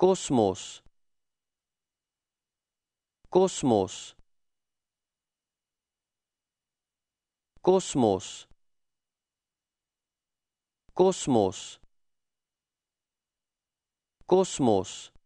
Cosmos. Cosmos. Cosmos. Cosmos. Cosmos.